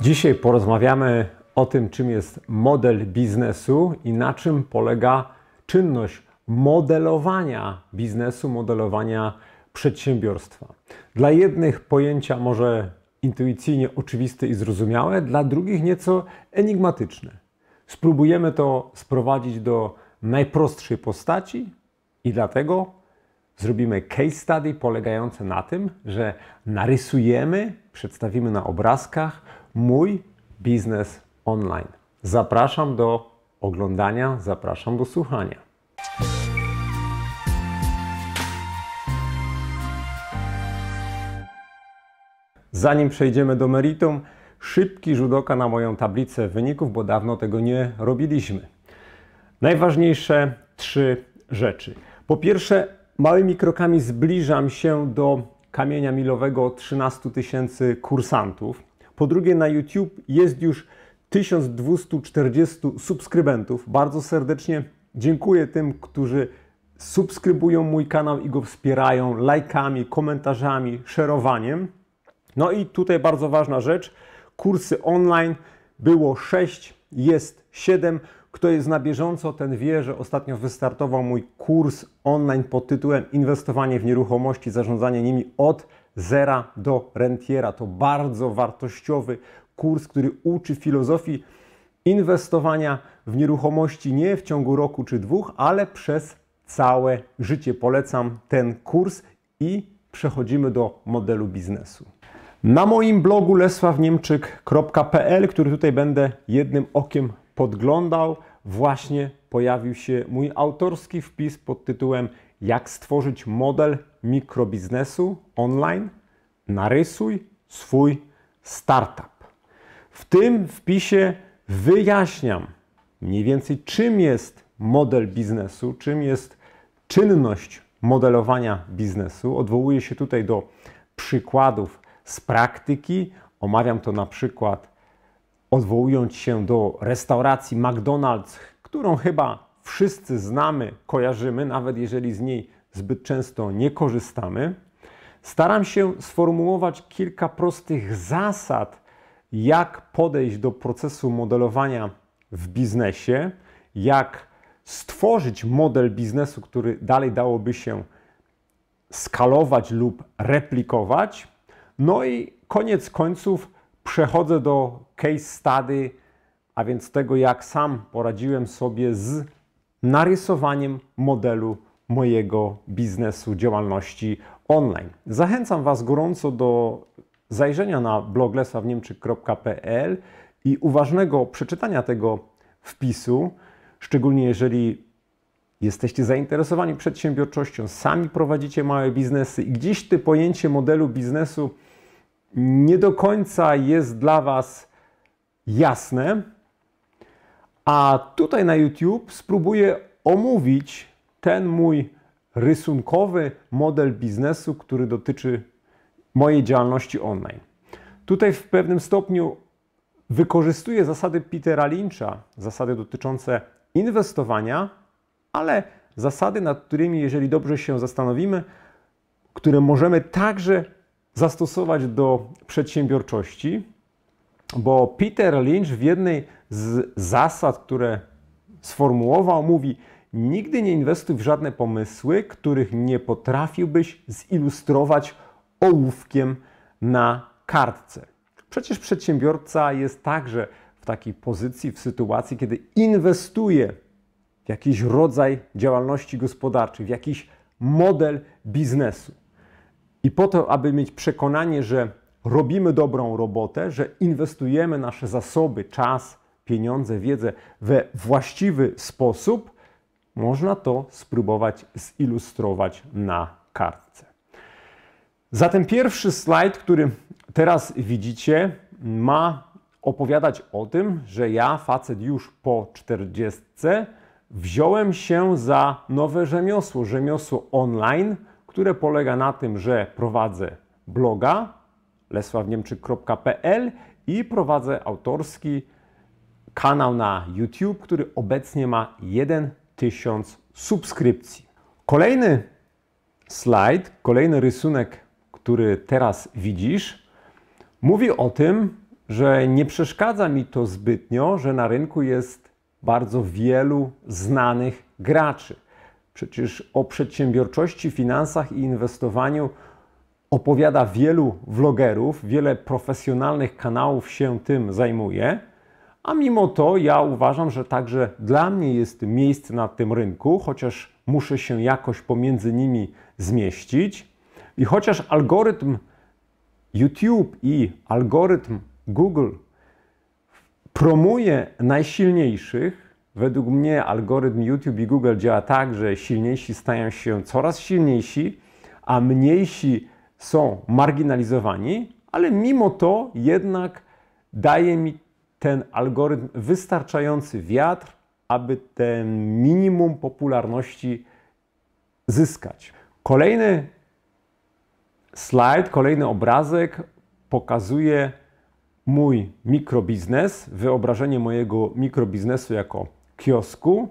Dzisiaj porozmawiamy o tym, czym jest model biznesu i na czym polega czynność modelowania biznesu, modelowania przedsiębiorstwa. Dla jednych pojęcia może intuicyjnie oczywiste i zrozumiałe, dla drugich nieco enigmatyczne. Spróbujemy to sprowadzić do najprostszej postaci i dlatego zrobimy case study polegające na tym, że narysujemy, przedstawimy na obrazkach, mój biznes online. Zapraszam do oglądania, zapraszam do słuchania. Zanim przejdziemy do meritum, szybki rzut oka na moją tablicę wyników, bo dawno tego nie robiliśmy. Najważniejsze trzy rzeczy. Po pierwsze, małymi krokami zbliżam się do kamienia milowego 13 tysięcy kursantów. Po drugie, na YouTube jest już 1240 subskrybentów. Bardzo serdecznie dziękuję tym, którzy subskrybują mój kanał i go wspierają lajkami, komentarzami, szerowaniem. No i tutaj bardzo ważna rzecz. Kursy online było 6, jest 7. Kto jest na bieżąco, ten wie, że ostatnio wystartował mój kurs online pod tytułem Inwestowanie w nieruchomości, zarządzanie nimi od zera do rentiera. To bardzo wartościowy kurs, który uczy filozofii inwestowania w nieruchomości nie w ciągu roku czy dwóch, ale przez całe życie. Polecam ten kurs i przechodzimy do modelu biznesu. Na moim blogu lesławniemczyk.pl, który tutaj będę jednym okiem podglądał, właśnie pojawił się mój autorski wpis pod tytułem Jak stworzyć model mikrobiznesu online Narysuj swój startup. W tym wpisie wyjaśniam mniej więcej czym jest model biznesu, czym jest czynność modelowania biznesu. Odwołuję się tutaj do przykładów z praktyki. Omawiam to na przykład odwołując się do restauracji McDonald's, którą chyba wszyscy znamy, kojarzymy, nawet jeżeli z niej zbyt często nie korzystamy, staram się sformułować kilka prostych zasad, jak podejść do procesu modelowania w biznesie, jak stworzyć model biznesu, który dalej dałoby się skalować lub replikować. No i koniec końców przechodzę do case study, a więc tego, jak sam poradziłem sobie z narysowaniem modelu mojego biznesu, działalności online. Zachęcam Was gorąco do zajrzenia na blog i uważnego przeczytania tego wpisu, szczególnie jeżeli jesteście zainteresowani przedsiębiorczością, sami prowadzicie małe biznesy i gdzieś to pojęcie modelu biznesu nie do końca jest dla Was jasne. A tutaj na YouTube spróbuję omówić ten mój rysunkowy model biznesu, który dotyczy mojej działalności online. Tutaj w pewnym stopniu wykorzystuję zasady Petera Lyncha, zasady dotyczące inwestowania, ale zasady, nad którymi, jeżeli dobrze się zastanowimy, które możemy także zastosować do przedsiębiorczości, bo Peter Lynch w jednej z zasad, które sformułował, mówi: Nigdy nie inwestuj w żadne pomysły, których nie potrafiłbyś zilustrować ołówkiem na kartce. Przecież przedsiębiorca jest także w takiej pozycji, w sytuacji, kiedy inwestuje w jakiś rodzaj działalności gospodarczej, w jakiś model biznesu. I po to, aby mieć przekonanie, że robimy dobrą robotę, że inwestujemy nasze zasoby, czas, pieniądze, wiedzę we właściwy sposób, można to spróbować zilustrować na kartce. Zatem pierwszy slajd, który teraz widzicie, ma opowiadać o tym, że ja, facet już po 40, wziąłem się za nowe rzemiosło, rzemiosło online, które polega na tym, że prowadzę bloga lesławniemczyk.pl i prowadzę autorski kanał na YouTube, który obecnie ma jeden 1000 subskrypcji. Kolejny slajd, kolejny rysunek, który teraz widzisz, mówi o tym, że nie przeszkadza mi to zbytnio, że na rynku jest bardzo wielu znanych graczy. Przecież o przedsiębiorczości, finansach i inwestowaniu opowiada wielu vlogerów, wiele profesjonalnych kanałów się tym zajmuje. A mimo to ja uważam, że także dla mnie jest miejsce na tym rynku, chociaż muszę się jakoś pomiędzy nimi zmieścić. I chociaż algorytm YouTube i algorytm Google promuje najsilniejszych, według mnie algorytm YouTube i Google działa tak, że silniejsi stają się coraz silniejsi, a mniejsi są marginalizowani, ale mimo to jednak daje mi ten algorytm wystarczający wiatr, aby ten minimum popularności zyskać. Kolejny slajd, kolejny obrazek pokazuje mój mikrobiznes, wyobrażenie mojego mikrobiznesu jako kiosku,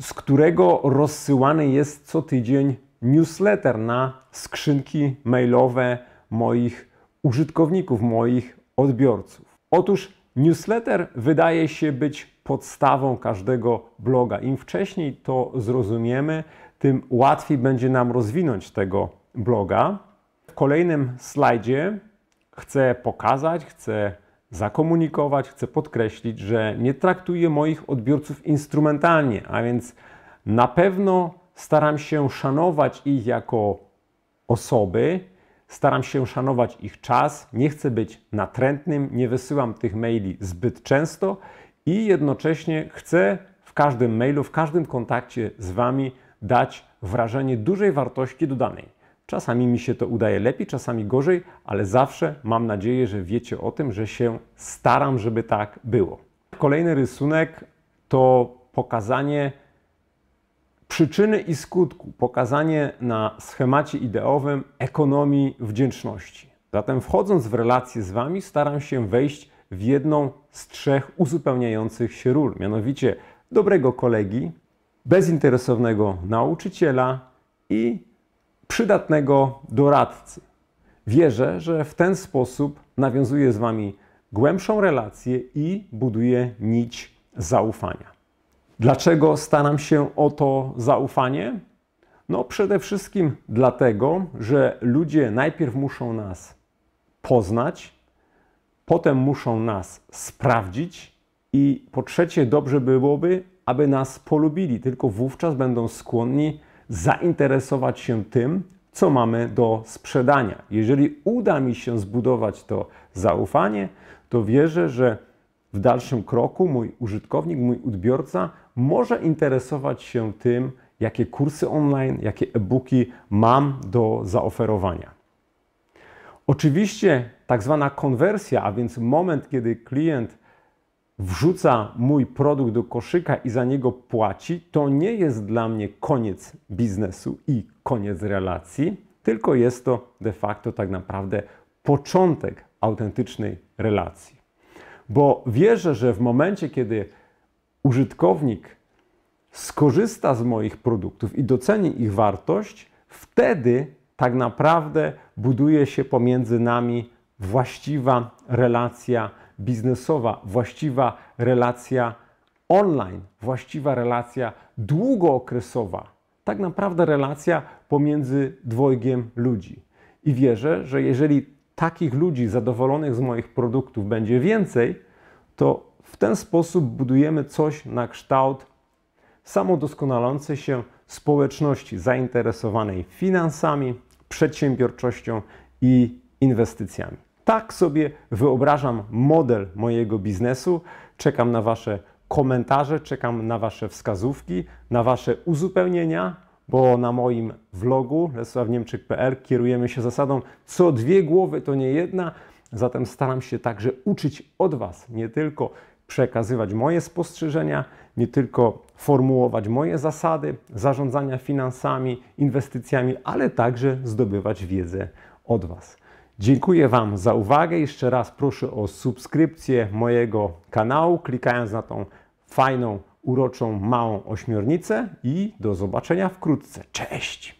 z którego rozsyłany jest co tydzień newsletter na skrzynki mailowe moich użytkowników, moich odbiorców. Otóż Newsletter wydaje się być podstawą każdego bloga. Im wcześniej to zrozumiemy, tym łatwiej będzie nam rozwinąć tego bloga. W kolejnym slajdzie chcę pokazać, chcę zakomunikować, chcę podkreślić, że nie traktuję moich odbiorców instrumentalnie, a więc na pewno staram się szanować ich jako osoby, Staram się szanować ich czas, nie chcę być natrętnym, nie wysyłam tych maili zbyt często i jednocześnie chcę w każdym mailu, w każdym kontakcie z Wami dać wrażenie dużej wartości dodanej. Czasami mi się to udaje lepiej, czasami gorzej, ale zawsze mam nadzieję, że wiecie o tym, że się staram, żeby tak było. Kolejny rysunek to pokazanie Przyczyny i skutku pokazanie na schemacie ideowym ekonomii wdzięczności. Zatem wchodząc w relacje z Wami, staram się wejść w jedną z trzech uzupełniających się ról, mianowicie dobrego kolegi, bezinteresownego nauczyciela i przydatnego doradcy. Wierzę, że w ten sposób nawiązuję z Wami głębszą relację i buduję nić zaufania. Dlaczego staram się o to zaufanie? No przede wszystkim dlatego, że ludzie najpierw muszą nas poznać, potem muszą nas sprawdzić i po trzecie dobrze byłoby, aby nas polubili. Tylko wówczas będą skłonni zainteresować się tym, co mamy do sprzedania. Jeżeli uda mi się zbudować to zaufanie, to wierzę, że w dalszym kroku mój użytkownik, mój odbiorca może interesować się tym, jakie kursy online, jakie e-booki mam do zaoferowania. Oczywiście tak zwana konwersja, a więc moment, kiedy klient wrzuca mój produkt do koszyka i za niego płaci, to nie jest dla mnie koniec biznesu i koniec relacji, tylko jest to de facto tak naprawdę początek autentycznej relacji. Bo wierzę, że w momencie, kiedy użytkownik skorzysta z moich produktów i doceni ich wartość, wtedy tak naprawdę buduje się pomiędzy nami właściwa relacja biznesowa, właściwa relacja online, właściwa relacja długookresowa, tak naprawdę relacja pomiędzy dwojgiem ludzi. I wierzę, że jeżeli takich ludzi zadowolonych z moich produktów będzie więcej, to w ten sposób budujemy coś na kształt samodoskonalącej się społeczności zainteresowanej finansami, przedsiębiorczością i inwestycjami. Tak sobie wyobrażam model mojego biznesu. Czekam na Wasze komentarze, czekam na Wasze wskazówki, na Wasze uzupełnienia, bo na moim vlogu lesławniemczyk.pl kierujemy się zasadą co dwie głowy to nie jedna, zatem staram się także uczyć od Was nie tylko przekazywać moje spostrzeżenia, nie tylko formułować moje zasady zarządzania finansami, inwestycjami, ale także zdobywać wiedzę od Was. Dziękuję Wam za uwagę. Jeszcze raz proszę o subskrypcję mojego kanału, klikając na tą fajną, uroczą, małą ośmiornicę i do zobaczenia wkrótce. Cześć!